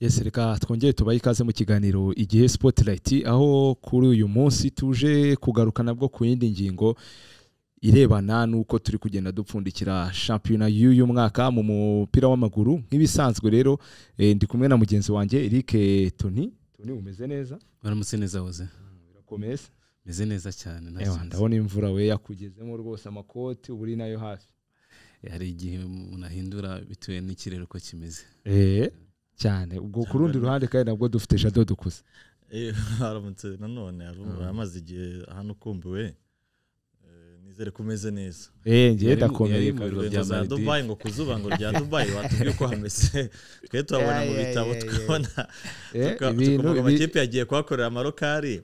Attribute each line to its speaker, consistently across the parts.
Speaker 1: yesi reka twongere tubaye ikaze mu kiganiro igihe spotirayiti aho kuri uyu munsi tuje kugaruka nabwo ku yindi ngingo irebana n'uko turi kugenda dupfundikira shampiyona y'uyu mwaka mu mupira w'amaguru nk'ibisanzwe rero eh, ndi kumwe na mugenzi wanjye eric toni
Speaker 2: toni umeze neza baramutse neza waze birakomeza meze neza cyane ndabona imvura we yakugezemo rwose amakoti uba uri nayo hafi eh, hari igihe umuntu ahindura bitewe n'ikirere uko kimeze eee eh?
Speaker 1: cyane ubwo ku rundi ruhande kandi nabwo dufite jado dukuze
Speaker 2: eh, haramutse nanone
Speaker 3: ah. amaze igihe hano ukumbiwe eh, nizere ko umeze neza eee eh, ngewe ndakomeye za dubayi ngo ku zuba ngo rya dubayi watubwiye uko hameze twe turabona mu bitabo tukabona amakipe yagiye kuhakorera amarokari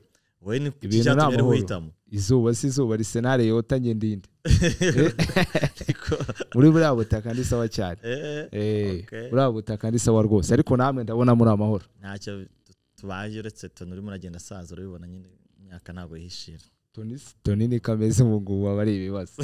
Speaker 1: wowe ni iki cyatumye rero izuba si izuba risenare yota ngenda muri buriya butaka ndi sawa cyane eh, eh, buriya butaka ndi sawa rwose ariko namwe ndabona muri amahoro
Speaker 3: ntacyo tubaye uretse toni urimo uragenda asaza urabibona nyine imyaka ntabwo yihishira
Speaker 1: toni niko ameze ubu ngubu aba ari ibibazo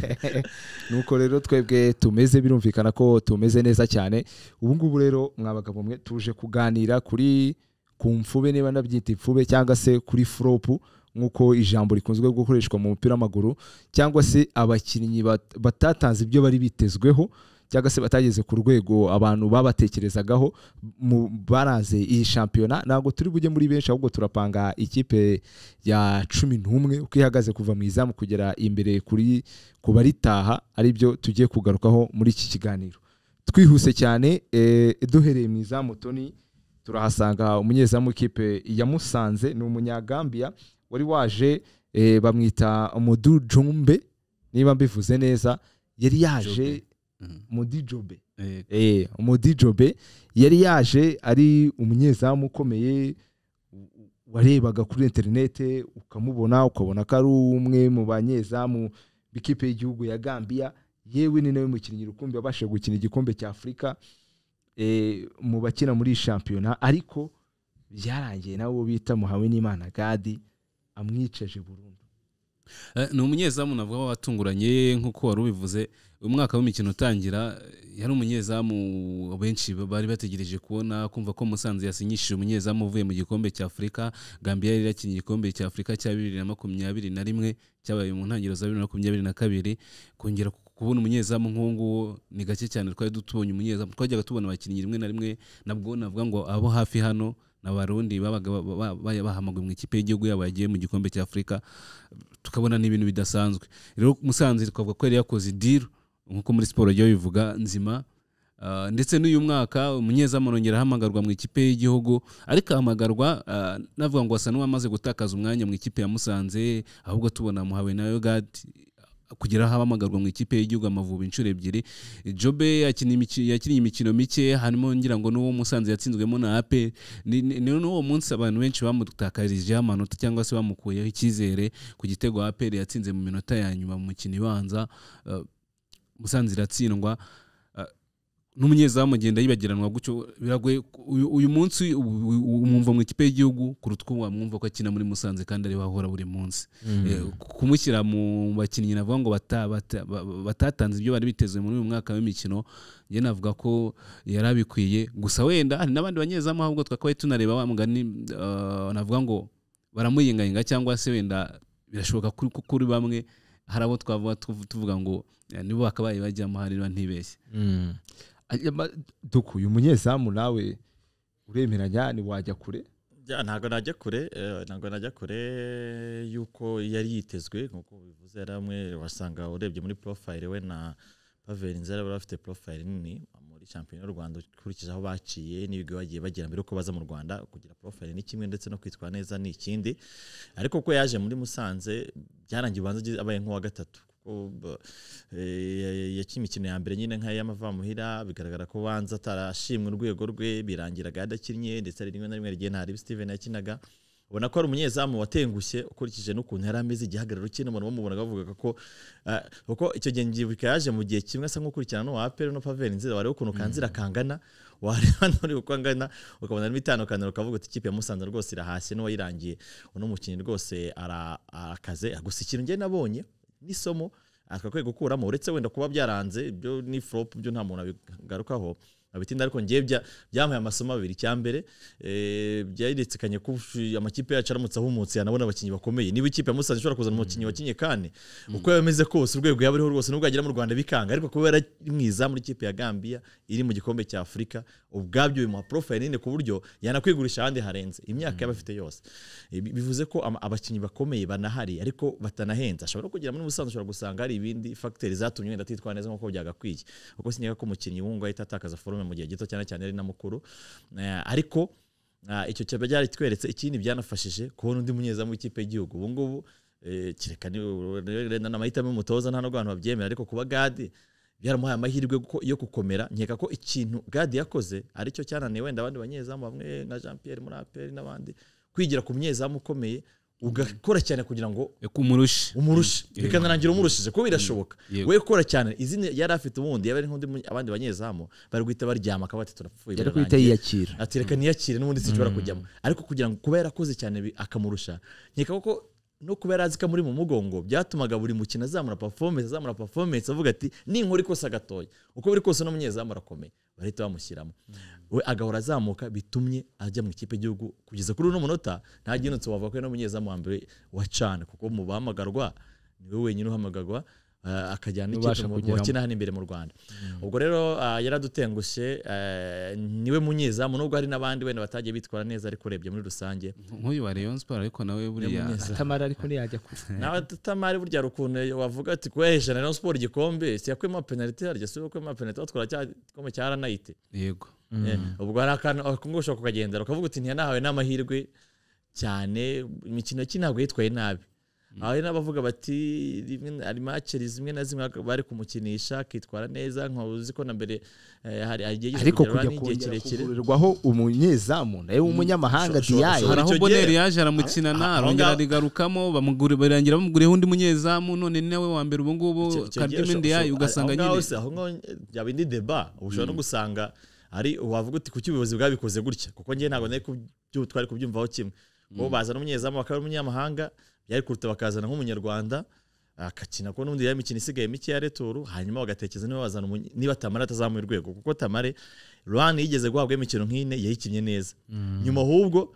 Speaker 1: nuko rero twebwe tumeze birumvikana ko tumeze neza cyane ubu ngubu rero mwabagabo mwe tuje kuganira kuri ku mfube niba nabyita ipfube cyangwa se kuri furopu nk'uko ijambo rikunzwe gukoreshwa mu mupira w'amaguru cyangwa se abakinnyi batatanze ibyo bari bitezweho cyangwa se batageze ku rwego abantu babatekerezagaho baraze iyi shampiyona ntabwo turi bujye muri benshi ahubwo turapanga ikipe ya cumi n'umwe uko ihagaze kuva mu izamu kugera imbere kuri ku baritaha aribyo tugiye kugarukaho muri iki kiganiro twihuse cyane eh, duhereye mu izamu toni turahasanga umunyezamu w'ikipe ya musanze ni umunyagambiya wari waje eh, bamwita umudu jumbe niba mbivuze neza yari yaje umudijobe mm. umudijobe eh. eh, yari yaje ari umunyezamu ukomeye warebaga kuri interinete ukamubona ukabona ko ari umwe mu banyezamu b'ikipe y'igihugu ya gambiya yewe ni nawe mukinnyi rukumbi wabashije gukina igikombe cya afurika Eh, mu bakina muri shampiyona ariko byarangiye nabo bita muhawe n'imana gadi amwicaje burundu
Speaker 2: eh, ni umunyezamu navuga watunguranye nk'uko wari ubivuze umwaka w'imikino utangira yari umunyezamu benshi bari bategereje kubona kumva ko musanze yasinyishije umunyezamu uvuye mu gikombe cya afurika gambia yari yakinnye igikombe cya afurika cya bibiri na makumyabiri na rimwe cyabaye mu ntangiriro za bibiri na makumyabiri na kabiri kongera kubona umunyezamu nk'uwo ni gake cyane twari dutubonye umunyezamu twajyaga tubona abakinnyi rimwe na rimwe nabwo navuga ngo abo hafi hano ni abarundi babaga bahamagawe mu ikipe y'igihugu yabo yagiye mu gikombe cya afurika tukabona n'ibintu bidasanzwe rero musanze twavuga ko yari yakoze diru nk'uko muri siporo ryo bivuga nzima ah, ndetse n'uyu mwaka umunyezamu arongera ahamagarwa mu ikipe y'igihugu ariko ahamagarwa ah, navuga ngo asa n'uwamaze gutakaza umwanya mu ikipe ya musanze ahubwo tubona muhawe na yogadi kugira aho ahamagarwa mu ikipe y'igihugu amavubi inshuro ebyiri jobe yakinnye imikino mike harimo ngira ngo n'uwo musanze yatsinzwemo na ape n'uwo munsi abantu benshi bamutakajijeho amanota cyangwa se bamukuyeho icyizere ku gitego aperi yatsinze mu minota ya nyuma mu mukino ibanza musanze iratsindwa n'umunyezamu agenda yibagiranwa gutyo biragoye uyu munsi umwumva mu ikipe y'igihugu kuruta uko wamwumva ko akina muri musanze kandi ariho ahora buri munsi mm. eh, kumushyira mu bakinnyi navuga ngo batatanze ibyo bari biteze muri uyu mwaka w'imikino njye navuga ko yari abikwiye gusa wenda hari n'abandi banyezamu ahubwo twakabaye tunareba wa mugani eh, navuga ngo baramuyingayinga cyangwa se wenda birashoboka kuri bamwe hari abo twavuga tuvuga ngo eh, nibo bakabaye bajya hariya ntibeshye
Speaker 1: mm. duku uyu munyezamu nawe uremeranya ntiwajya kure
Speaker 3: ntabwo najya kure eh, ntabwo najya kure y'uko yari yitezwe nk'uko bivuze amwe wasanga urebye muri porofayire we na paveri nzira bari bafite porofayire nini muri shampiyona y'u rwanda ukurikije aho baciye n'ibigo bagiye bagira mbere yuko baza mu rwanda kugira porofayire ni kimwe ndetse no kwitwara neza ni ikindi ariko uko yaje muri musanze byarangiye ubanza abaye nk'uwa gatatu Eh, yakina imikino ya mbere nyine nk'iy'amavamuhira bigaragara ko banza atarashimwa urwego rwe birangira yadakinnye ndetse hari rimwe na rimwe rigiye ntaribi steven yakinaga ubona ko ari umunyezamu watengushye ukurikije n'ukuntu yari ameze igihagararo cye n'umuntu bamubonaga bavugaga ko kuko eh, icyo gihe ngibuka yaje mu gihe kimwe asa nk'ukurikirana n'uwa peri no paveri nzira wareba ukuntu kanzira mm. kangana wareba nuri uko angana ukabona harimo itandukaniro ukavuga uti ikipe ya musanze rwose irahashye n'uwayirangiye uno mukinnyi rwose arakaze gusa ikintu ngewe nabonye n'isomo twakwiye gukuramo uretse wenda kuba byaranze ibyo ni foropu byo nta muntu abigarukaho abitinda ariko ngewe byampaye amasomo abiri cya mbere eh, byayerekanye ko amakipe yacu aramutse ahumutse yanabona abakinnyi bakomeye niba ikipe ya musanze ishobora kuzana umukinnyi wakinnye kane mm. uko yameze kose urwego yaba ariho rwose nubwo yagera mu rwanda bikanga ariko kuba yari mwiza muri ikipe ya gambia iri mu gikombe cya afurika ubwabyo bimuha porofayiri nini ku buryo yanakwigurisha ahandi harenze imyaka yaba mm. afite yose bivuze ko abakinnyi bakomeye banahari ariko batanahenze ashobora kugira muri musanze ushobora gusanga hari ibindi fagiteri zatumye wenda atitwara neza nk'uko byagakwiye kuko sinyega ko umukinnyi wungu ahita atakaza forume marume mu gihe gito cyane cyane ari na mukuru eh, ariko eh, icyo cyaba tweretse ikindi byanafashije kubona undi munyezamu w'ikipe y'igihugu ubu ngubu eh, kereka n'amahitamo y'umutoza nta n'abantu babyemera ariko kuba gadi byaramuhaye amahirwe yo gukomera nkeka ko ikintu gadi yakoze aricyo cyananiye wenda abandi banyezamu bamwe nka jean Pierre muri aperi n'abandi kwigira ku munyezamu ukomeye ugakora cyane kugira ngo
Speaker 2: umurushe umurushe bikanarangira umurushije
Speaker 3: kuko birashoboka mm. we ukora cyane izina yari afite ubundi yaba ari abandi banyezamu bari guhita baryama akaba ati turapfuye yari guhita yiyakira ati reka mm. n'ubundi sinshobora mm. kujyamo ariko kugira ngo kuba yarakoze cyane akamurusha nkeka ko no kuba yari azi ko muri mu mugongo byatumaga buri mukino azamura performance azamura performance avuga ati ni ninkora kose agatoya uko biri kose n'umunyezamu arakomeye bahita bamushyiramo we agahora azamuka bitumye ajya mu ikipe y'igihugu kugeza kuri uno munota nta ginutse wavuga ko ari n'umunyezamu wa mbere wa cana kuko mu bahamagarwa niwe wenyine uhamagarwa Eh, akajyana n'ikipe mu bakina hano imbere mu rwanda mm. ubwo rero eh, yaradutengushye eh, niwe munyezamu nubwo hari n'abandi wenda batagiye bitwara neza ariko urebye muri rusange nk'uyu wa leon siporo ariko nawe buriya
Speaker 1: atamari ariko ntiyajya kure nawe
Speaker 3: atamari burya hari ukuntu wavuga ati kuhesha leon siporo igikombe siyakwema penaliti harya si yakwema penaliti batwara cya gikombe cya ranayiti yego mm. ubwo hari akantu akungusha kukagendera ukavuga uti ntiyanahawe n'amahirwe cyane imikino ye ntabwo yitwaye nabi hari n'abavuga bati hari maceri zimwe na zimwe bari kumukinisha akitwara neza nkaba uzi ko na mbere eh, hari igihe ariko kujya kongera kugurirwaho
Speaker 1: umunyezamu nawe mm, w'umunyamahanga diyayi hari aho boneri yaje aramukinana arongera
Speaker 2: arigarukamo barangira bamuguriyeho undi munyezamu none ni nawe wa mbere ubungubu ngubu diyayi ugasanga nyine aho
Speaker 3: ngaho byaba indi deba ushobora no mm. gusanga ari wavuga uti kuki ubuyobozi bwabikoze gutya kuko ngewe ntabwo twari kubyumvaho kimwe bo mm. bazana umunyezamu akaba ari umunyamahanga byari kuruta bakazana nk'umunyarwanda akakina kuko n'ubundi yari isigaye mike ya returu hanyuma bagatekereza niba bazana niba tamara atazamuye urwego kuko tamare ruhande yigeze guhabwa imikino nk'ine yayikinnye neza mm. nyuma ahubwo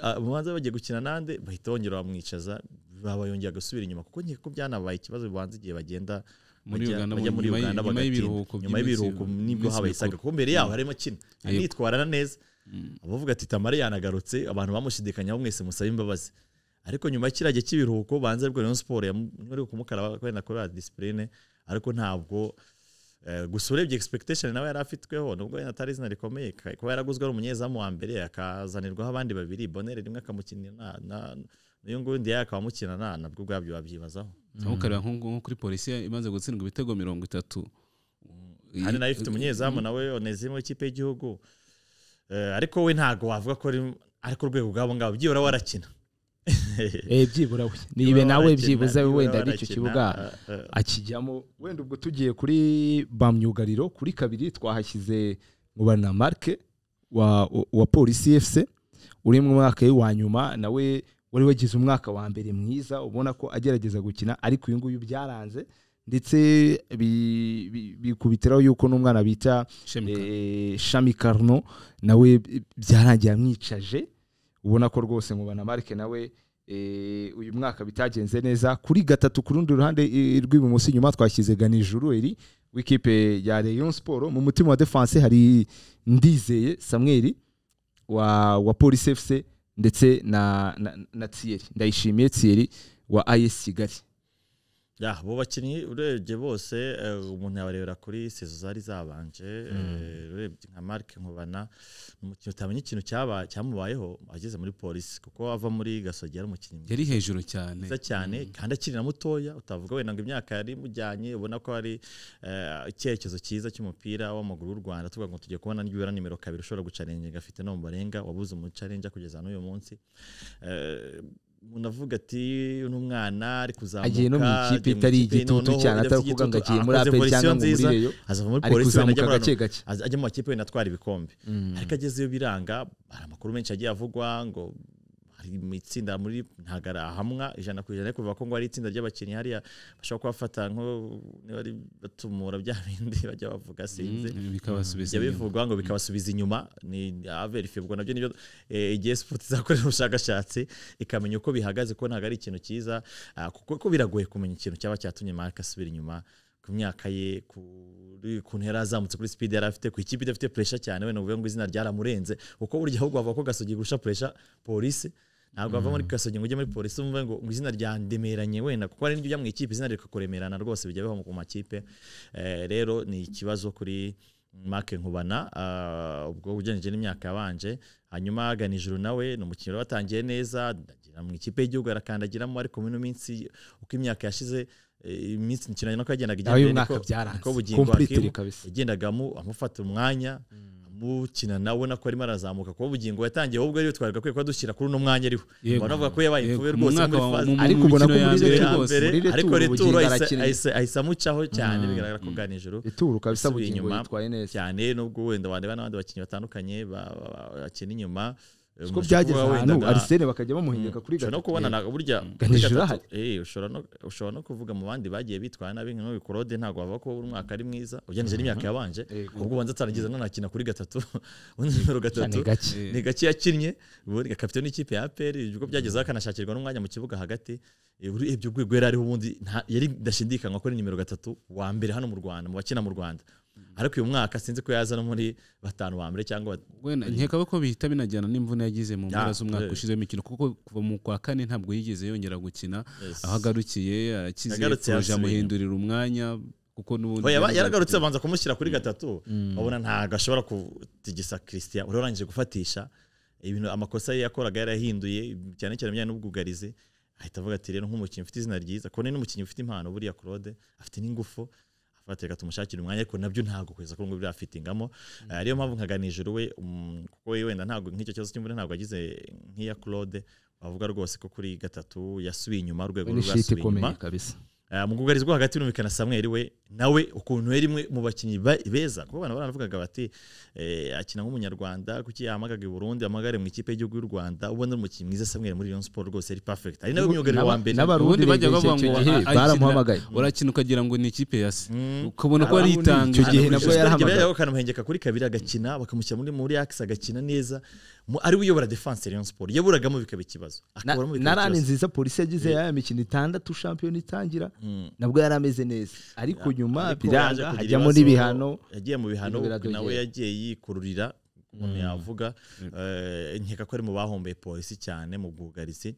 Speaker 3: abanza eh, ah, bagiye gukina nande bahita bongera bamwicaza babayongera gusubira inyuma kuko nkuko byanabaye ikibazo bibanza igihe bagenda bajya muri uganda bagatinda nyuma y'ibiruhuko nibwo habaye isaga kuko mbere yaho harimo akina anitwarana neza abavuga ati tamari yanagarutse abantu bamushidikanya mwese musabe imbabazi ariko nyuma y'ikirage cy'ibiruhuko banze rwo Rayon Sport yari kumukara kwenda kuri discipline ariko ntabwo eh, gusa urebye expectation nawe yari afitweho nubwo atari izina rikomeye kuba yaraguzwe ari umunyezamu wa mbere akazanirwaho abandi babiri bonere rimwe akamukinira
Speaker 2: n'uyu nguyu undi yawe akaba amukina nabwo ubwabyo wabyibazaho ntukareba mm. nko kuri polisi imaze gutsindwa ibitego mirongo itatu hari nayo ifite umunyezamu nawe
Speaker 3: onezimu ikipe y'igihugu Eh, ariko we ntabwo wavuga ko ari ku rwego bw'abo ngabo byibura warakina
Speaker 1: byibura we nibe nawe byibuze wenda n'icyo kibuga eh, eh, akijyamo wenda ubwo tugiye kuri ba myugariro kuri kabiri twahashyize nkuba na marike wa polisi efuse uri mu mwaka wa nyuma nawe wari wagize umwaka wa mbere mwiza ubona ko agerageza gukina ariko uyu nguyu byaranze ndetse bikubitiraho yuko n'umwana bita shami eh, karno nawe byarangiye amwicaje ubona ko rwose mu banamarike nawe eh, uyu mwaka bitagenze neza kuri gatatu ku rundi ruhande rw'ibumoso inyuma twashyize ganijuru eri w'ikipe ya Rayon siporo mu mutima wa defanse hari ndizeye samweri wa wa polisi efuse ndetse na na na tsiyeri ndayishimiye tsiyeri wa ayesi kigali
Speaker 3: abo bakinnyi urebye bose eh, umuntu yabarebera kuri sezo zari zabanje mm. eh, urebye nka marike nkubana umukinnyi utamenya ikintu cyamubayeho ageze muri polisi kuko ava muri gasogi yari umukinnyi yari
Speaker 2: hejuru cyane mwiza
Speaker 3: cyane mm. kandi akiri na mutoya utavuga wenda ngo imyaka yari imujyanye ubona ko ari eh, icyerekezo cyiza cy'umupira w'amaguru w'u rwanda tuvuga ngo tugiye kubona nibura nimero kabiri ushobora gucarenga afite no mu barenga wabuze umucarenga kugeza n'uyu munsi umuntu avuga ati n'umwana ari kuzamuka agiye no mu ikipe itari igitutu cyane atari kuvuga ngo agiye ah, muri apel cyangwa ngo muri reyo azava muri gake gake ajya mu makipe wenda atwara ibikombe mm. ariko ageze biranga hari amakuru menshi agiye avugwa ngo hari itsinda muri ntagarahamwa ijana ku ijana kuva ko ngo ari itsinda ry'abakinnyi hariya bashobora kubafata nko niba ari batumura bya bindi bajya bavuga sinzi mm, bijya bivugwa ngo bikabasubiza mm. inyuma ni averifibwa nabyo nibyo eh, igihe sipoti izakorera ubushakashatsi ikamenya uko bihagaze ko ntabwo ari ikintu cyiza ah, kuko biragoye kumenya ikintu cyaba cyatumye marike asubira inyuma ku myaka ye ku ntera azamutse kuri speed yari afite ku ikipe idafite puresha cyane wenda uvuge ngo izina ryaramurenze kuko burya ahubwo bavuga ko gasogi gusha puresha polisi ntabwo ava muri mm. kasogi ngo ujye muri polisi wumve ngo izina ryandemeranye wenda kuko ari ujya mu ikipe izina rikakuremerana rwose bijya biva ku makipe eh, rero ni ikibazo kuri make nkubana ah, ubwo ugereranyije n'imyaka yabanje hanyuma agana ijuru nawe ni umukino watangiye neza mu ikipe y'igihugu arakandagiramo ariko muri ino minsi uko imyaka yashize eh, iminsi imikino nuko yagendaga igenda niko bugingo yagendagamo amufata umwanya mm. mukina nawe nako arimo arazamuka kuba ubugingo yatangiye ahubwo ariyo twagakwiye kuba dushyira kuri uno mwanya ariho ubona ko yabaye imfube rwose ariko ubona ko muri returo ariko returo ahise amucaho cyane mm. bigaragara ko bwa nijoro
Speaker 1: returo ukaba isaba ubugingo
Speaker 3: cyane nubwo wenda wareba n'abandi bakinnyi batandukanye bakina inyuma Eh, kuko byageze ahantu arisene bakajya
Speaker 1: bamuhingeka mm. kuri gatatu mm. eh, no kubona burya
Speaker 3: ushobora no kuvuga mu bandi bagiye bitwara nabi nka bikorode ntabwo bava kuba umwaka ari mwiza ugereranyije mm-hmm. n'imyaka yabanje ubwo ubanza atarangiza mm. ntanakina kuri gatatu nimero gatatu ni gake yakinnye kapitani n'ikipe ya aperi ibigo byagezeho mm-hmm. akanashakirwa n'umwanya mu kibuga hagati urebye ubwego yari ariho ubundi yari ndashidikanywa ko ari nimero gatatu wa mbere hano mu rwanda mu bakina mu rwanda ariko uyu mwaka sinzi ko yaza no muri batanu wa mbere
Speaker 2: cyangwa nkeka ko bihita binajyana n'imvune yagize mu mpera ah, z'umwaka eh. ushize imikino kuko kuva mu kwa kane ntabwo yigeze yongera gukina aho agarukiye arakize amuhindurira umwanya kuko n'ubundi oh, yaragarutse abanza kumushyira kuri mm.
Speaker 3: gatatu babona mm. ntabwo ashobora gutigisa christian uri gufatisha ibintu amakosa ye yakoraga yarahinduye cyane cyane ibijyanye n'ubwugarizi ahita avuga ati rero nk'umukinnyi ufite izina ryiza kubona n'umukinnyi ufite impano buriya claude afite n'ingufu afatira tumushakira umwanya ariko nabyo ntabwo kugeza kuri ubu ngubu byafitingamo mm. eh, ariyo mpamvu nkaganira we um, kuko wenda ntabwo nk'icyo kibazo cy'imvura ntabwo agize nk'iya claude wavuga rwose ko kuri gatatu yasubiye inyuma urwego rwe rwasubiye inyuma eh, mu bwugarizi hagati birumvikana samweri we nawe ukuntu yari imwe mu bakinnyi beza kuko abantu baravugaga bati eh, akina nk'umunyarwanda kuki yamagaga i Burundi amagare mu ikipe y'igihugu y'u Rwanda ubona umukinnyi mwiza Samuel muri Rayon Sport rwose ari
Speaker 2: perfect ari nawe myugariro wa mbere n'abarundi bajya bavuga ngo baramuhamagaye urakina ukagira ngo ni ikipe ya se mm. ukabona ko ari itanga icyo gihe nabwo yarahamagaye
Speaker 3: bakamuhengeka kuri kabiri agakina bakamushyira muri muri Axe agakina neza ari we uyobora defense Rayon Sport yaburagamo bikaba ikibazo narani nziza
Speaker 1: polisi yagize mm. ya mikino itandatu shampiyona itangira mm. nabwo ameze neza ariko inyuma biranga ajya muri bihano
Speaker 3: yagiye mu bihano nawe yagiye yikururira umuntu mm. yavuga mm. Eh, nkeka ko ari mu bahomboye polisi cyane mu bwugarizi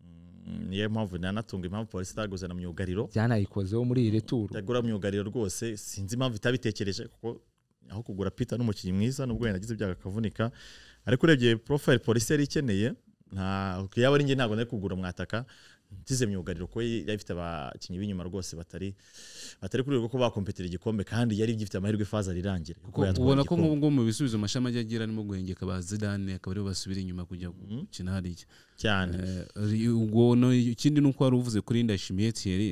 Speaker 3: mm, niyo mpamvu nanatunga impamvu polisi itaguzana myugariro
Speaker 1: byanayikozeho muri iri turu
Speaker 3: itagura myugariro rwose sinzi impamvu itabitekereje kuko aho kugura pita
Speaker 1: n'umukinnyi mwiza nubwo wenda agize ibyago
Speaker 3: akavunika ariko urebye porofayili polisi yari ikeneye yaba ari njye ntabwo nari kugura umwataka. nsize myugariro kuko yari ifite abakinnyi b'inyuma rwose batari batari kuri ko bakompetira igikombe kandi yari ifite amahirwe ifaza rirangira ubona ko nk'ubu
Speaker 2: ngubu mu bisubizo amashami ajya agira arimo guhengeka ba zidane akaba aribo basubira inyuma kujya mhm. gukina hariya cyane eh, ikindi ni uko wari uvuze kuri ndashimiye thierry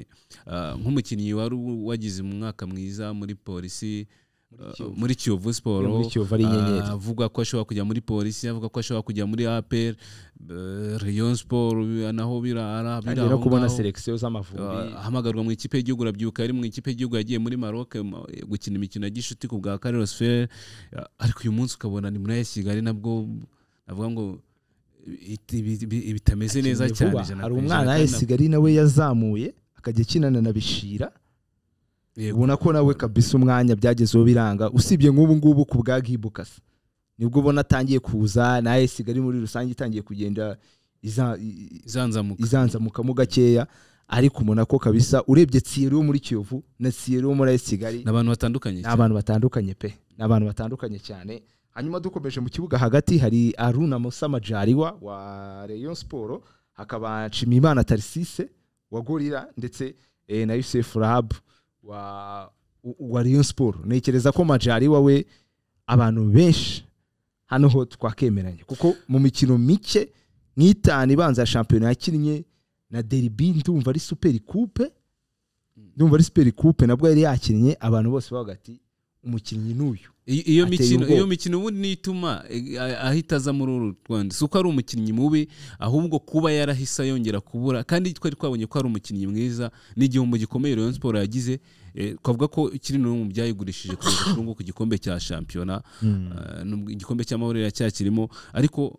Speaker 2: eh, nk'umukinnyi wari wagize umwaka mwiza muri polisi Eh, eh, muri kiyovu siporo eh, avuga ko ashobora kujya muri polisi avuga ko ashobora kujya muri aperi riyo siporo naho birara birara kubona selekisiyo z'amavubi ahamagarwa mu ikipe y'igihugu urabyuka yari mu ikipe y'igihugu yagiye muri maroc gukina imikino ya gishuti ku bwa carlos ariko uyu munsi ukabona ni muri kigali nabwo navuga ngo bitameze neza cyane hari umwana wese kigali
Speaker 1: nawe yazamuye akajya akinana na bishira ubona ko nawe kabisa umwanya byagezeho biranga usibye nk'ubu ngubu ku bwa gibukasa nibwo ubona atangiye kuza nawe sigali muri rusange itangiye kugenda izanzamukamo gakeya ariko ubona ko kabisa urebye tsiyeri wo muri kiyovu na tsiyeri yo muri kigali ni batandukanye ni abantu batandukanye pe n’abantu batandukanye cyane hanyuma dukomeje mu kibuga hagati hari aruna musa wa reyo siporo hakaba nshimiyimana tarisise wa gorira ndetse eh, na yusefu rahabu wa wa Rayon Sport ntekereza ko Majari wawe abantu benshi hano ho twakemeranya kuko mu mikino mike nk'itanu ibanza ya shampiyona yakinnye na deribi ndumva ari superi kupe ndumva ari superi kupe nabwo yari yakinnye abantu bose bavuga ati umukinnyi n'uyu iyo mikino iyo
Speaker 2: mikino ubundi niyo ituma e, ahita aza muri uru rwanda si uko ari umukinnyi mubi ahubwo kuba yarahise yongera kubura kandi twari twabonye ko ari umukinnyi mwiza n'igihombo gikomeye Rayon siporo yagize e, twavuga ko ikiri n'umwe mu byayigurishije kugeza kuri ku gikombe cya shampiyona hmm. e, igikombe cy'amahoro ya cya Kirimo ariko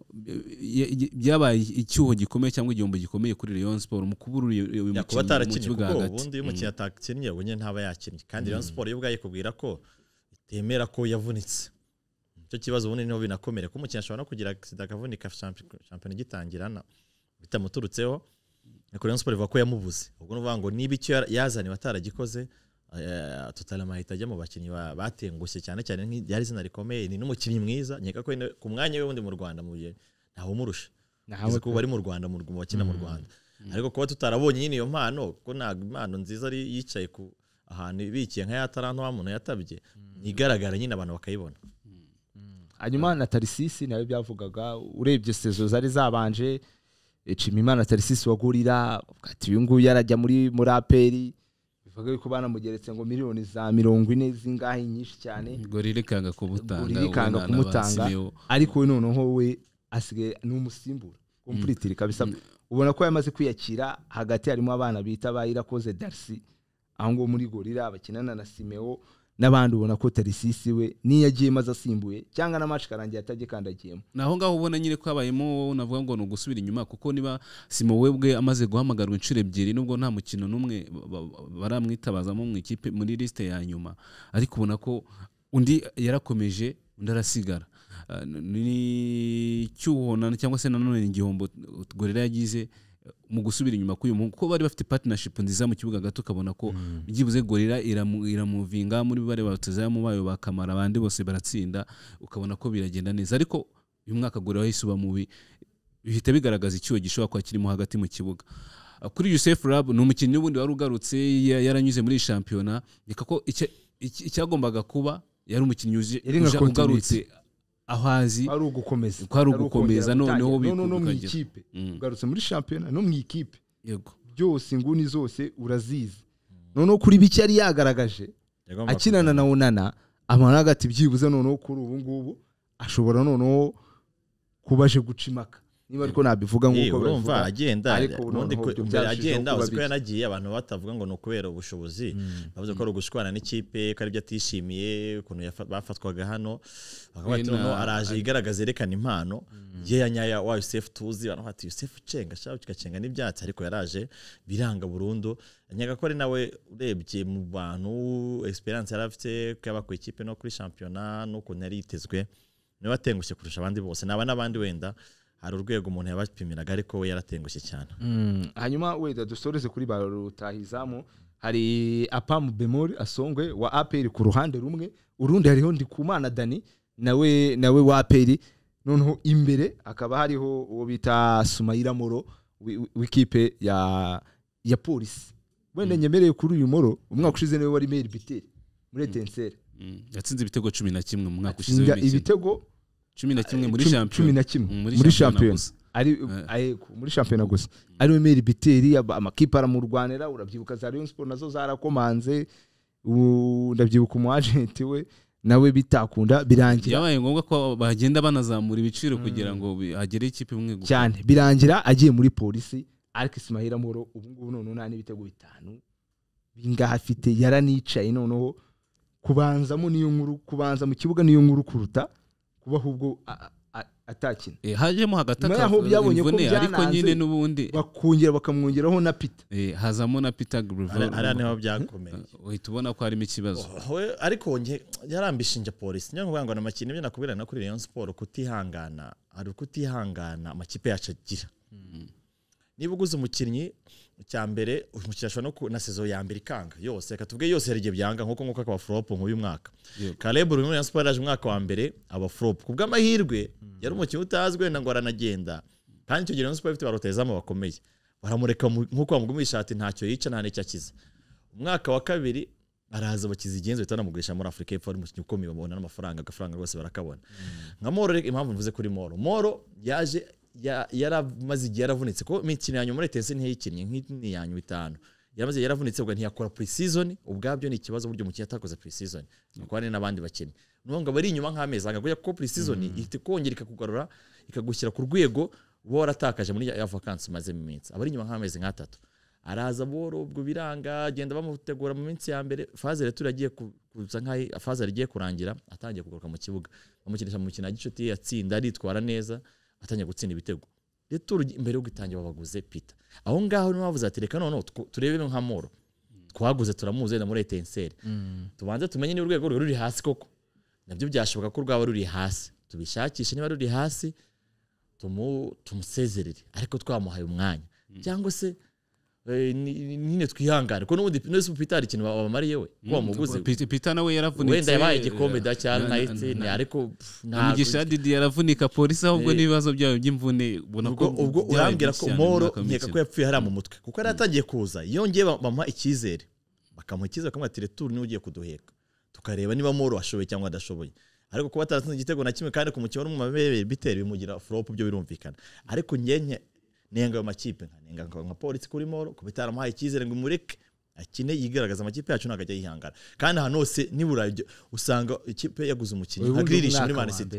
Speaker 2: byabaye icyuho gikomeye cyangwa igihombo gikomeye kuri Rayon siporo mu kubura uyu mukinnyi mu kibuga hagati ubundi iyo umukinnyi
Speaker 3: hmm. atakinnye ubundi ntaba yakinnye kandi hmm. Rayon siporo yo ubwayo ikubwira ko twemera ko yavunitse icyo kibazo ubundi niho binakomere ko umukinnyi ashobora no kugira agisida akavunika shampiyona igitangira bitamuturutseho rayon siporo ivuga ko yamubuze ubwo ni ukuvuga ngo niba icyo yazaniwe ataragikoze eh, tutarama ahita ajya mu bakinnyi batengushye cyane cyane ryari zina rikomeye ni n'umukinnyi mwiza nkeka ko ku mwanya we wundi mu rwanda mu gihe ntawumurusha ntabwo kuba ari mu rwanda mu bakina mu mm. rwanda mm. ariko kuba tutarabonye nyine iyo mpano kuko ntabwo impano nziza ari yicaye ku ahantu ibikiye nka ya taranto wa muntu yatabye igaragara nyine abantu bakayibona hanyuma na
Speaker 1: tarisisi nawe byavugaga urebye sezo zari zabanje eh, nshimimana tarisisi wagurira uyu nguyu yarajya muri muri aperi bivuga yuko banamugeretse ngo miliyoni za mirongo ine zingahe nyinshi cyane
Speaker 2: ngo ririkanga kumutanga
Speaker 1: ariko we noneho we asigaye ni umusimbura kompuriti kabisa mm. ubona ko yamaze kwiyakira hagati harimo abana bita ba irakoze darisi aho ngo muri gorira bakinana na simeo n'abandi ubona ko tarisisi we niyo agiye maze asimbuye cyangwa na maci karangiye atagikandagiyemo
Speaker 2: naho ngaho ubona nyine ko habayemo navuga ngo ni ugusubira inyuma kuko niba simo we bwe amaze guhamagarwa inshuro ebyiri nubwo nta mukino n'umwe baramwitabazamo mu ikipe muri lisite ya nyuma ariko ubona ko undi yarakomeje undi arasigara ah, ni icyuho cyangwa se nanone igihombo gorera yagize mu gusubira inyuma k'uyu muhungu kuko bari bafite partnership nziza mu kibuga gato ukabona ko mm. byibuze gorira iramuvinga muri bare batuzamu bayo bakamara abandi bose baratsinda ukabona ko biragenda neza ariko uyu mwaka gorira wahise uba mubi bihita bigaragaza icyuho gishobora kuba kirimo hagati mu kibuga ah, kuri Yusef Rab ni umukinnyi w'ubundi wari ugarutse yaranyuze muri shampiyona reka ko icyagombaga kuba yari umukinnyi ugarutse aho
Speaker 1: azi ko ari ugukomeza noneho no mu ikipe mm.
Speaker 2: ugarutse muri shampiyona no mu
Speaker 1: ikipe byose inguni zose urazizi noneho kuri bike yari yagaragaje akinana na unana amaraga hagati byibuze noneho kuri ubu ngubu ashobora noneho kubaje aje guca imaka niba ariko nabivuga nk'uko urumva
Speaker 3: agenda agenda uziko yanagiye abantu batavuga ngo ni ukubera ubushobozi bavuze hmm. ko ari ugushwana n'ikipe ko aribyo atishimiye ukuntu bafatwaga hano bakaba bati noneho araje igaragaza yerekana impano hmm. ye yanyaya wa yusefu tuzi abantu bati yusefu cenga shaka kigacenga n'ibyatsi ariko yaraje biranga burundu nyagakore nawe urebye mu bantu esperance yari afite yaba ku ikipe no kuri shampiyona n'ukuntu yari yitezwe niba atengushye kurusha abandi bose naba n'abandi wenda hari urwego umuntu yabapimiraga ariko we yaratengushye cyane
Speaker 1: mm, hanyuma wenda dusoreze kuri barutahizamu hari apamu bemori asongwe wa aperi ku ruhande rumwe urundi hariho ndikumana dani nawe nawe wa aperi noneho imbere hakaba hariho uwo bita sumayira moro w'ikipe ya ya polisi wenda mm. nyemereye kuri uyu moro umwaka ushize niwe wari meri biteri muri etenseri mm.
Speaker 2: yatsinze ibitego cumi na kimwe mu mwaka ushize
Speaker 1: ibitego
Speaker 2: cumi na kimwe eh, mm, muri shampiyona muri shampiyona eh. muri shampiyona
Speaker 1: gusa ariwe meri biteri amakipe aramurwanira urabyibuka za leon siporo nazo zarakomanze ndabyibuka umwajenti we nawe bitakunda birangira
Speaker 2: yabaye ngombwa ko bagenda banazamura ibiciro mm. kugira ngo hagere ikipe imwe gusa cyane
Speaker 1: birangira agiye muri polisi
Speaker 2: arikisi mahiramo ubu ngubu noneho nta n'ibitego bitanu
Speaker 1: bingaha afite yaranicaye noneho kubanzamo niyo nkuru kubanza mu kibuga niyo nkuru kuruta kubaho ubwo
Speaker 2: atakina eh, hajemo hagati imvune ariko nyine n'ubundi bakongera bakamwongeraho na pita eh, hazamo na pita guruveri hariya niho byakomeye uhita eh, ubona ko harimo
Speaker 3: ikibazo oh, ariko yarambishinja polisi niyo kuvuga ngo ni amakipe ibyo nakubwira no kuri rayon siporo kutihangana hari ukutihangana amakipe yacu agira hmm. niba uguze umukinnyi cya mbere umukiriya ashobora no na sezo ya mbere ikanga yose reka tuvuge yose hari igihe byanga nk'uko nguko akaba foropu nk'uyu mwaka karebu rumwe na siporo yaje umwaka wa mbere aba foropu ku bw'amahirwe hmm. yari umukinnyi utazwi wenda ngo aranagenda kandi icyo gihe na siporo ifite ba bakomeye baramureka nk'uko bamugumisha ishati ntacyo yica nta n'icyo akiza umwaka wa kabiri araza bakiza igenzo bahita banamugurisha muri afurika y'epfo ari umukinnyi ukomeye babona n'amafaranga agafaranga rwose barakabona hmm. nka moro impamvu mvuze kuri moro moro yaje yaramaze igihe yaravunitse kuko imikino ya nyuma muri ureteze ntiyayikinnye nk'imiyanyu itanu yaramaze yaravunitse ubwo ntiyakora pre ubwabyo ni ikibazo uburyo umukinnyi atakoze pre-season nuko n'abandi bakinnyi nubwo ngo bari inyuma nk'amezi anga kuko pre-season mm-hmm. ihita ikongera ikakugarura ikagushyira ku rwego uba waratakaje muri ya vakansi umazemo iminsi aba inyuma nk'amezi nk'atatu araza ubwo biranga agenda bamutegura mu minsi ya mbere faze rero turagiye kuza nk'aho faze rigiye kurangira atangiye kugaruka mu kibuga bamukinisha mu mikino ya gicuti yatsinda aritwara neza atangiye gutsinda ibitego reto mbere yo gutangira babaguze pita aho ngaho niho bavuze ati reka noneho turebe nka moro twaguze turamuze na muri etenseri mm. tubanze tumenye niba urwego ruri hasi koko nabyo byashoboka ko rwaba ruri hasi tubishakishe niba ruri hasi tumusezerere ariko twamuhaye umwanya mm. cyangwa se Eh, nyine twihangane kuko n'ubundi n'ubu pitari ikintu wamamariye we wamuguze mm,
Speaker 2: pita nawe yaravunitse wenda yabaye igikombe da cya nayiti ariko umugisha didi yaravunika polisi ahubwo eh. n'ibibazo byayo by'imvune ubona ko ubwo urambwira ko moro nkeka ko yapfuye
Speaker 3: hariya mu mutwe kuko yari atangiye kuza yongeye bamuha icyizere bakamuha icyizere bakamwira ati returu ugiye kuduheka tukareba niba moro ashoboye cyangwa adashoboye ariko kuba ataratsinze igitego na kimwe kandi ku mukino w'umumabere bitera bimugira furopu byo birumvikana ariko ngenye nenga ayo makipe nkanenga nka polisi kuri moro kuba itaramuhaye icyizere ngo imureke akine yigaragaza amakipe yacu ntabwo ajya yihangana kandi ahantu hose nibura usanga ikipe yaguze umukinnyi agiririshi muri manisiti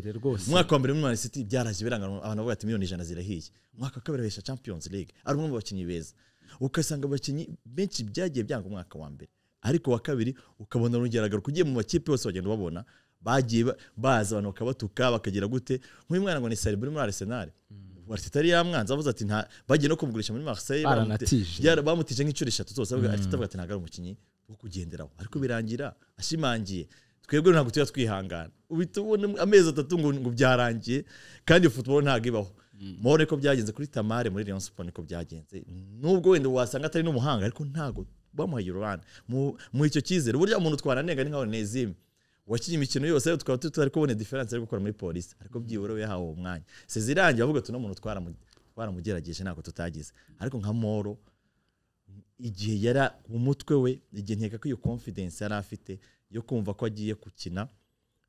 Speaker 3: umwaka wa mbere muri manisiti byaraje birangana abantu bavuga ati miliyoni ijana zirahiye umwaka wa kabiri abesha champions league ari umwe mu bakinnyi beza ugasanga abakinnyi benshi byagiye byanga umwaka wa mbere ariko wa kabiri ukabona urugeragaro kugiye mu makipe yose wagenda ubabona bagiye baza abantu bakabatuka bakagira gute nk'uyu mwana ngo ni sari muri arisenali mm. Arteta yari yamwanze avuze ati nta bagiye no kumugurisha muri Marseille baranatije bamutije nk'inshuro eshatu zose avuga mm. avuga ati ntabwo ari umukinnyi wo kugenderaho ariko birangira ashimangiye twebwe ntabwo tuba twihangana uhita ubona amezi atatu ngo byarangiye kandi football ntabwo ibaho mubone mm. ko byagenze kuri tamare muri Rayon Sport niko byagenze nubwo wenda wasanga atari n'umuhanga ariko ntabwo bamuhaye urubanza mu icyo cyizere burya umuntu twaranenga ni nka Onezime wakinnye imikino yose tukaba tutari kubona diferanse yo gukora muri polisi ariko mm. byibura we yahawe umwanya sizi irangiye avuga tuno muntu twaramugerageje ntabwo tutagize ariko nka moro igihe yari mu mutwe we igihe nteka ko iyo confidence yari afite yo kumva ko agiye gukina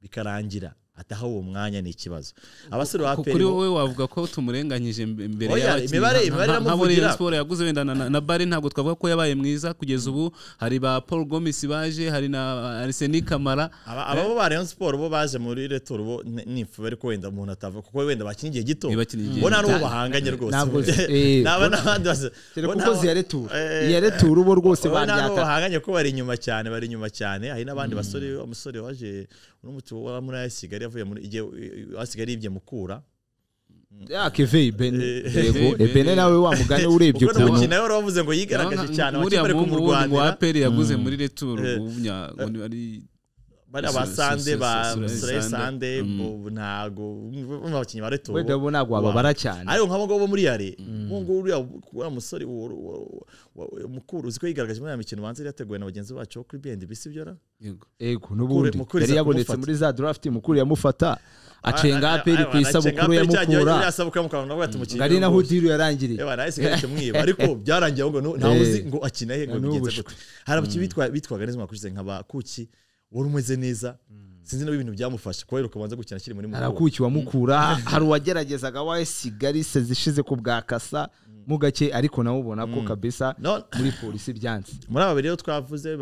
Speaker 3: bikarangira ataha uwo mwanya ni ikibazo
Speaker 2: abasore ba peri kuri wowe wavuga ko tumurenganyije mbere y'abakinnyi nk'abo siporo yaguze wenda na bare ntabwo twavuga ko yabaye mwiza kugeza ubu hari ba paul gomes baje hari na ariseni kamara ababo ba rayon
Speaker 3: siporo bo baje muri retoro bo nifubere ko wenda umuntu atavuga kuko wenda bakina igihe gito bo nta n'uwo bahanganye rwose naba n'abandi bose
Speaker 1: kuko ziya retoro iya rwose baryata
Speaker 3: bahanganye ko bari inyuma cyane bari inyuma cyane hari n'abandi hmm. basore umusore waje uramutse waba muri aya kigali avuye muri igihe asigaye aribye mukura
Speaker 1: yakeve ebene eh, eh, nawe wamugane urebye ukuntu umukino wari wavuze ngo yigaragaje cyane amakipe ari ku mu rwanda wa aperi yaguze hmm. muri returo eh.
Speaker 3: ari bariya ba ba sande ntago abakinnyi ba reto wenda ntago wababara cyane ariko nk'abo ngabo bo muri yare mm. nk'ubu uriya musore mukuru uzi ko yigaragaje muri ya mikino banza yateguwe na bagenzi bacu bo kuri bnb si byo ra
Speaker 1: yego n'ubundi yari yabonetse muri za draft mukuru yamufata acenga aperi ku isabukuru yamukura
Speaker 3: ari mm. naho diru yarangiriye ariko byarangiye ngo ntawe uzi eh. ngo akina he ngo bigenze gutyo hari abakinnyi mm. bitwaga neza mwakuze nk'abakuki
Speaker 1: wari umeze neza hmm. sinzi niba ibintu byamufasha kuba yiruka abanza gukina akiri muri mukuru arakukiwe amukura hmm. hari uwageragezaga wawe sigarise zishize ku bwa kasa hmm. mu gake ariko nawe ubona ko kabisa muri polisi byanze
Speaker 3: muri aba babiri twavuze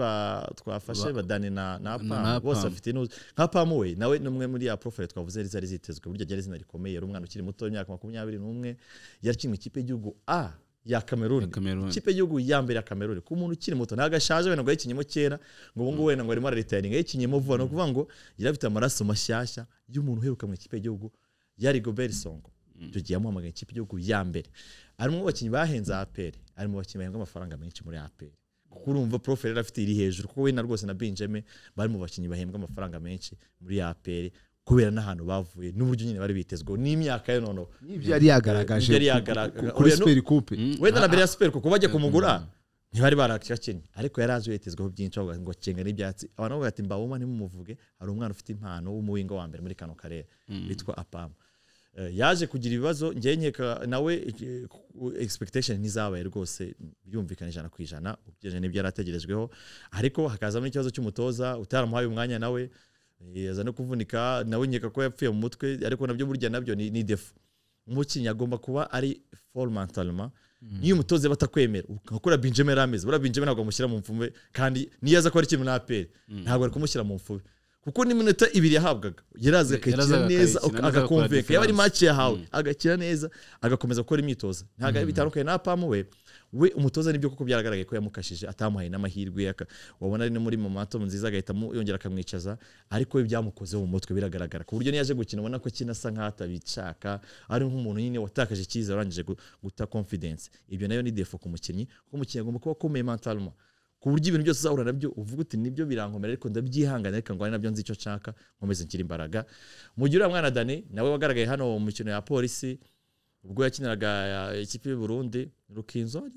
Speaker 3: twafashe badani na pamu bose bafite inuze nka pamu we nawe ni umwe muri ya porofile twavuze zari zitezwe burya ryari izina rikomeye yari umwana ukiri muto w'imyaka makumyabiri n'umwe yari yakinwe ikipe y'igihugu a ya Cameroon ikipe y'ugu ya mbere ya Cameroon ku muntu kiri muto naga shaje wenda ngo yayikinyemo kera ngo ubu ngo wena ngo arimo retiring yayikinyemo vuba no kuvuga ngo yari amaraso mashyashya y'umuntu uheruka mu ikipe y'ugu ya Rigobert Songo mm. icyo gihe yamuhamagaye ikipe y'ugu ya mbere arimo bakinyi bahenza bahenze APR ari mu bakinnyi amafaranga menshi muri APR kuko urumva prof yari iri hejuru kuko we na rwose na Benjamin bari mu bakinyi bahembwa amafaranga menshi muri APR kubera n'ahantu bavuye n'uburyo nyine bari bitezweho n'imyaka yo noneho ibyo yari yagaragaje kuri superi kupe mm. wenda na mbere ah, ya ah. superi kuko bajya kumugura mm-hmm. ntibari barakikenye ariko yari azi yitezweho byinshi avuga ngo akenga n'ibyatsi abantu bavuga ati mbawuma ntimumuvuge hari umwana ufite impano w'umuwinga wa mbere muri kano karere mm-hmm. witwa apama eh, yaje kugira ibibazo ngenyeka nawe eh, expectation ntizabaye rwose byumvikana ijana ku ijana ugereranyije n'ibyo yari ategerejweho ariko hakazamo ikibazo cy'umutoza utaramuhaye umwanya nawe yaza eh, no kuvunika nawe nkeka ko yapfuye mu mutwe ariko nabyo burya nabyo ni defu umukinnyi agomba kuba ari forumantarama mm. niyo umutoze batakwemera ukora binjeme rameze buriya binjeme ntabwo bamushyira mu mfumbe kandi niyo aza ko ari kimwe na aperi mm. ntabwo ari kumushyira mu mfube kuko n'iminota ibiri yahabwaga yaraza agakina neza agakomveka yaba ari make yahawe mm. agakina neza agakomeza gukora imyitozo ntabwo bitandukanye na pamu we we umutoza n'ibyo koko byaragaragaye ko yamukashije atamuhaye n'amahirwe wabona ari no muri momato nziza agahita yongera akamwicaza ariko we byamukozeho mu mutwe biragaragara ku buryo niyo gukina ubona ko kina asa nk'aho atabishaka ari nk'umuntu nyine watakaje icyizere arangije guta confidence ibyo nayo ni defo ku mukinnyi kuko umukinnyi agomba kuba akomeye mentalma ku buryo ibintu byose uzahura nabyo uvuga uti nibyo birankomera ariko ndabyihangana reka ngwane nabyo nzi icyo nshaka nkomeze ngira imbaraga mu gihe uriya mwana dani nawe wagaragaye hano mu mikino ya polisi ubwo yakiniraga ikipe uh, Burundi rukinzo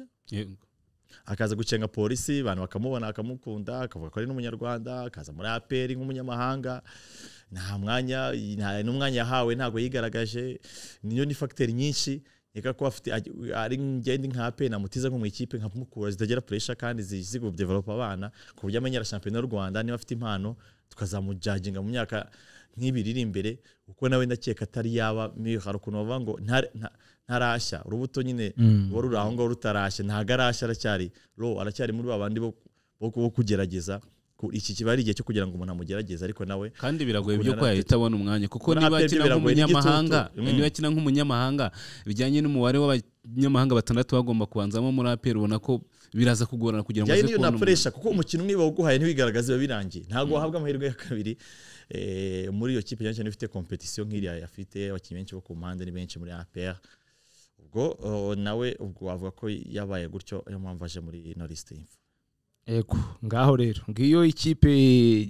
Speaker 3: akaza gucenga polisi abantu bakamubona bakamukunda akavuga ko ari n'umunyarwanda akaza muri aperi nk'umunyamahanga nta mwanya n'umwanya yahawe ntabwo yigaragaje niyo ni fagiteri nyinshi reka ko afite ari ngende nka aperi namutiza nko mu ikipe nkamukura zitagira puresha kandi zizi gudevelopa abana ku buryo amenyera shampiyona y'u rwanda niba afite impano tukazamujaginga mu myaka nk'ibi riri imbere kuko nawe ndakeka atari yaba hari ukuntu bavuga ngo ntarashya urubuto nyine ruba mm. ruri aho ngaho rutarashya ntabwo arashya aracyari ro aracyari muri ba bandi bo kugerageza iki kiba ari igihe cyo kugira ngo umuntu amugerageze ariko nawe kandi biragoye byuko ko yahita abona umwanya kuko niba akina nk'umunyamahanga mm. niba
Speaker 2: akina nk'umunyamahanga bijyanye n'umubare w'abanyamahanga batandatu bagomba kubanzamo muri aperi ubona ko biraza kugorana kugira ngo uze kubona na pressure
Speaker 3: kuko umukino umwe bawuguhaye ntiwigaragaze biba birangiye ntabwo wahabwa amahirwe ya kabiri eh, muri iyo kipe cyane ifite competition nk'iriya yafite abakinnyi benshi bo ku mpande ni benshi muri APR ubwo oh, nawe ubwo wavuga ko yabaye gutyo yo mpamvu aje muri North Info
Speaker 1: yego ngaho rero ngiyo ikipe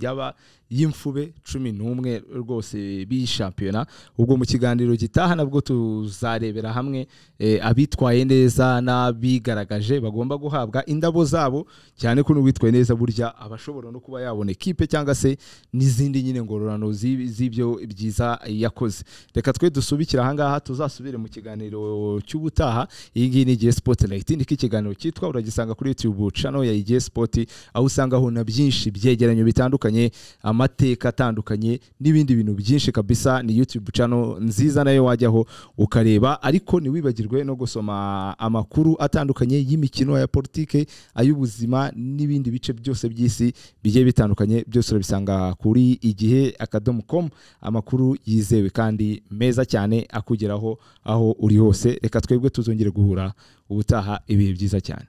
Speaker 1: yaba y'imfube cumi n'umwe rwose b'iyi shampiyona ubwo mu kiganiro gitaha nabwo tuzarebera hamwe eh, abitwaye neza n'abigaragaje bagomba guhabwa indabo zabo cyane ko n'uwitwaye neza burya aba ashobora no kuba yabona ekipe cyangwa se n'izindi nyine ngororano z'ibyo byiza yakoze reka twe dusubikire ahangaha tuzasubire mu kiganiro cy'ubutaha iyi ngiyi ni igihe sipoti nayiti niko ikiganiro cyitwa uragisanga kuri yutube cano ya igihe sipoti aho usangaho na byinshi byegeranyo bitandukanye ama amateka atandukanye n'ibindi bintu byinshi kabisa ni YouTube channel nziza nayo wajyaho ukareba ariko ntiwibagirwe no gusoma amakuru atandukanye y'imikino ya politiki ay'ubuzima n'ibindi bice byose by'isi bigiye bitandukanye byose urabisanga kuri igihe akadomo com amakuru yizewe kandi meza cyane akugeraho aho uri hose reka twebwe tuzongere guhura ubutaha ibihe byiza
Speaker 2: cyane